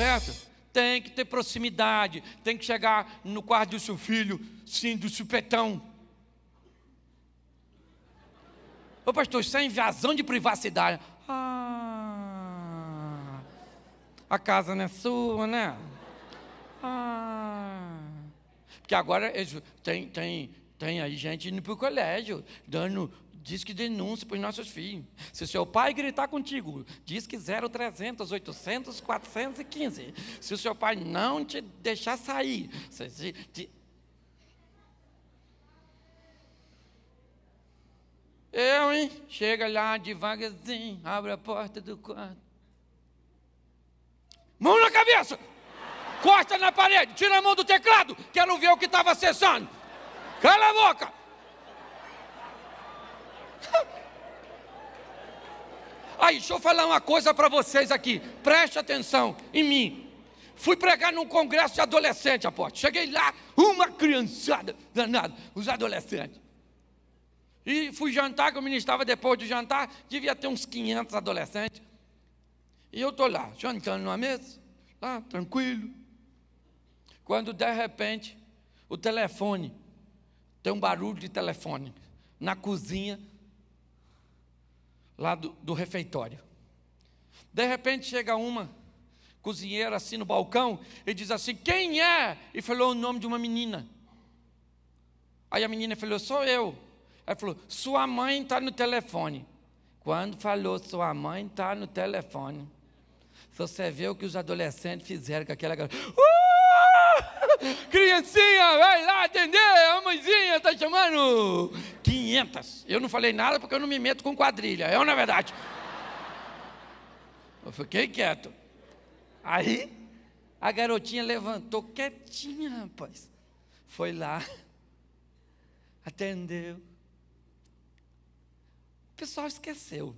certo? Tem que ter proximidade, tem que chegar no quarto do seu filho, sim, do supetão. Ô pastor, isso é invasão de privacidade. Ah, a casa não é sua, né? Ah. Porque agora tem, tem, tem aí gente indo para o colégio, dando diz que denúncia para os nossos filhos. Se o seu pai gritar contigo, diz que 0300, 800, 415. Se o seu pai não te deixar sair, se, te... Eu, hein? Chega lá devagarzinho, abre a porta do quarto. Mão na cabeça! Costa na parede, tira a mão do teclado, quero ver o que estava acessando. Cala a boca! Aí, deixa eu falar uma coisa para vocês aqui. Preste atenção em mim. Fui pregar num congresso de adolescente, aposto. Cheguei lá, uma criançada danada, os adolescentes. E fui jantar, que eu ministrava depois do jantar, devia ter uns 500 adolescentes. E eu estou lá, jantando numa mesa, lá, tranquilo. Quando, de repente, o telefone, tem um barulho de telefone na cozinha lá do, do refeitório. De repente chega uma cozinheira assim no balcão e diz assim: Quem é? E falou o nome de uma menina. Aí a menina falou: Sou eu. Ela falou: Sua mãe está no telefone. Quando falou: Sua mãe está no telefone. Se você vê o que os adolescentes fizeram com aquela garota. Uh! Criancinha, vai lá atender, a mãezinha está chamando. 500. Eu não falei nada porque eu não me meto com quadrilha. Eu, é na é verdade. Eu fiquei quieto. Aí, a garotinha levantou quietinha, rapaz. Foi lá, atendeu. O pessoal esqueceu.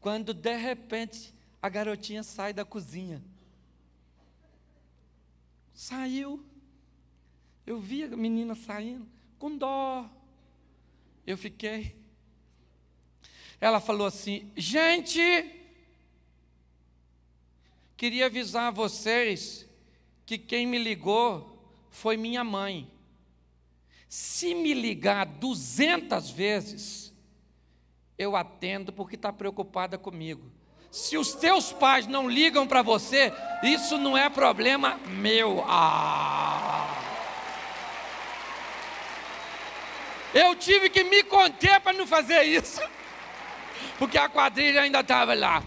Quando, de repente, a garotinha sai da cozinha. Saiu. Eu vi a menina saindo, com dó. Eu fiquei. Ela falou assim: gente, queria avisar a vocês que quem me ligou foi minha mãe. Se me ligar 200 vezes, eu atendo porque está preocupada comigo. Se os teus pais não ligam para você, isso não é problema meu. Ah! Eu tive que me conter para não fazer isso, porque a quadrilha ainda estava lá.